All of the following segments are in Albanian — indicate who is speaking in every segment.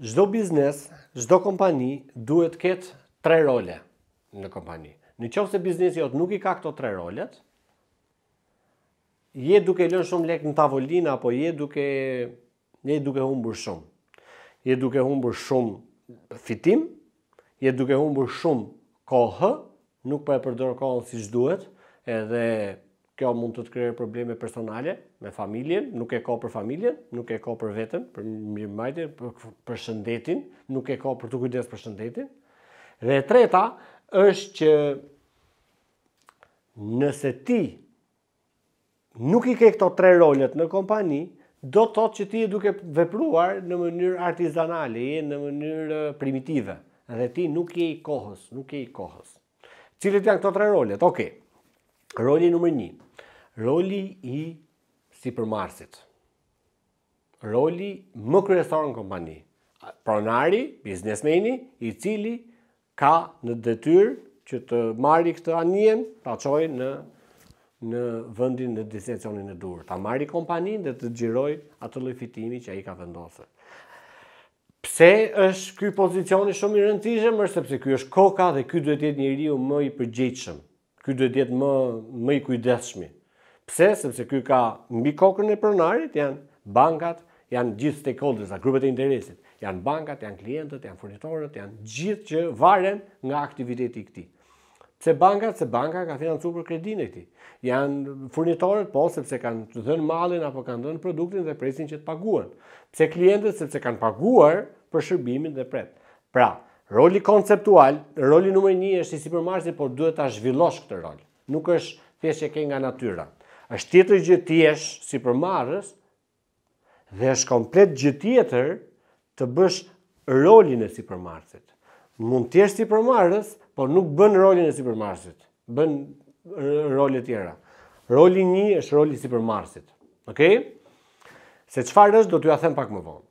Speaker 1: Zdo biznes, zdo kompani duhet ketë tre role në kompani. Në qovë se biznesi jotë nuk i ka këto tre rolet, je duke lënë shumë lek në tavolina, apo je duke, je duke humbur shumë. Je duke humbur shumë fitim, je duke humbur shumë kohë, nuk për po e përdorë kohën si shduhet, edhe kjo mund të të kryerë probleme personale me familjen, nuk e ka për familjen, nuk e ka për vetën, për mirë majtën, për, shëndetin, nuk e ka për të kujdes për shëndetin. Dhe treta është që nëse ti nuk i ke këto tre rolet në kompani, do të thotë që ti e duke vepruar në mënyrë artizanale, në mënyrë primitive, dhe ti nuk je i kohës, nuk je i kohës. Cilët janë këto tre rolet? Okej. Okay. Roli nr. 1. Roli i sipërmarrësit. Roli më kryesor në kompani. Pronari, biznesmeni i cili ka në detyrë që të marrë këtë anijen, ta çojë në në vendin e destinacionit të durt, ta marrë kompanin dhe të gjiroj atë lloj fitimi që ai ka vendosur. Pse është ky pozicioni shumë i rëndësishëm? Sepse ky është koka dhe ky duhet të jetë njeriu më i përgjithshëm ky duhet jetë më më i kujdesshëm. Pse? Sepse ky ka mbi kokën e pronarit janë bankat, janë gjithë stakeholders, janë grupet e interesit, janë bankat, janë klientët, janë furnitorët, janë gjithë që varen nga aktiviteti i këtij. Pse bankat, se banka ka financuar për kredin e këtij. Janë furnitorët, po sepse kanë të dhënë mallin apo kanë dhënë produktin dhe presin që të paguhen. Pse klientët sepse kanë paguar për shërbimin dhe pret. Pra, Roli konceptual, roli numër një është i si përmarsit, por duhet ta zhvillosh këtë rol. Nuk është thjesht e ke nga natyra. është tjetër gjë tjesh si përmarës, dhe është komplet gjithjetër tjetër të bësh rolin e si përmarsit. Mund tjesh si përmarës, por nuk bën rolin e si përmarsit. Bën roli tjera. Roli një është roli si përmarsit. Okay? Se qëfar është, do t'ja them pak më vonë.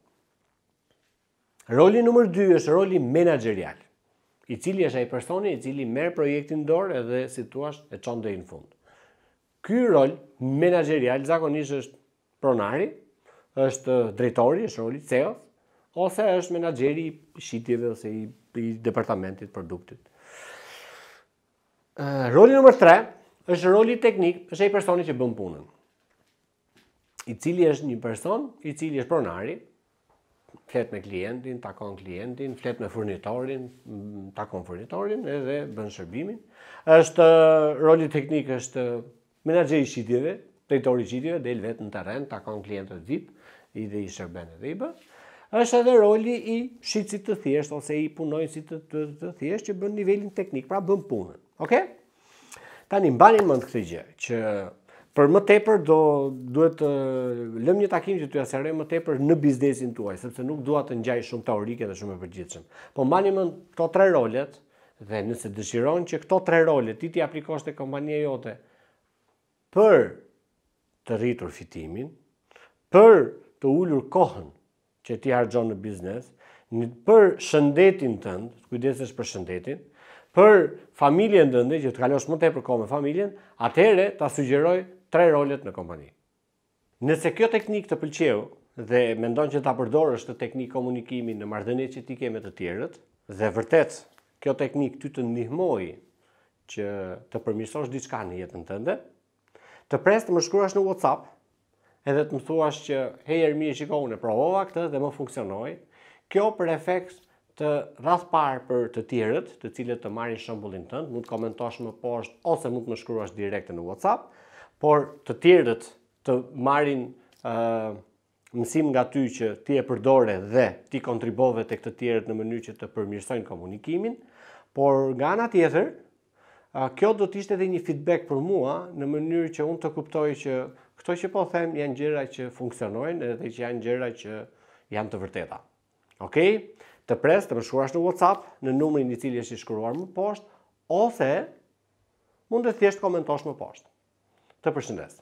Speaker 1: Roli nëmër 2 është roli menagerial, i cili është ai personi i cili merë projektin dorë edhe situasht e qonë dhe në fund. Ky rol menagerial zakonisht është pronari, është drejtori, është roli CEO, ose është menageri shqitjeve ose i, i departamentit produktit. Roli nëmër 3 është roli teknik, është ai personi që bën punën i cili është një person, i cili është pronari, flet me klientin, takon klientin, flet me furnitorin, takon furnitorin edhe bën shërbimin. Është roli teknik është menaxheri i shitjeve, drejtori i shitjeve, del vetë në terren, takon klientët VIP, i dhe i shërben edhe i bë. Është edhe roli i shitësit të thjesht ose i punonjësit të, të, të thjesht që bën nivelin teknik, pra bën punën. Okej? Okay? Tani mbani mend këtë gjë që Për më tepër do duhet të lëm një takim që t'u asaj më tepër në biznesin tuaj, sepse nuk dua të ngjaj shumë teorike dhe shumë e përgjithshme. Po mbani mend këto tre rolet dhe nëse dëshiron që këto tre role ti ti aplikosh te kompania jote për të rritur fitimin, për të ulur kohën që ti harxhon në biznes, për shëndetin tënd, të kujdesesh për shëndetin, për familjen tënde që të kalosh më tepër kohë me familjen, atëherë ta sugjeroj tre rolet në kompani. Nëse kjo teknik të pëlqeu dhe mendon që ta përdorësh të teknik komunikimi në marrëdhënie që ti ke me të tjerët, dhe vërtet kjo teknik ty të ndihmoi që të përmirësosh diçka në jetën tënde, të pres të më shkruash në WhatsApp edhe të më thuash që hej Ermi e shikoj unë provova këtë dhe më funksionoi. Kjo për efekt të rrath parë për të tjerët, të cilët të marrin shembullin tënd, mund të komentosh më poshtë ose mund të më shkruash direkt në WhatsApp por të tjerët të marrin uh, mësim nga ty që ti e përdore dhe ti kontribove të këtë tjerët në mënyrë që të përmirësojnë komunikimin, por nga nga tjetër, uh, kjo do të ishte dhe një feedback për mua në mënyrë që unë të kuptoj që këto që po them janë gjera që funksionojnë edhe që janë gjera që janë të vërteta. Okej? Të pres të më shkruash në WhatsApp në numrin i cili është i shkruar më poshtë ose mund të thjesht komentosh më poshtë. Do usłyszenia.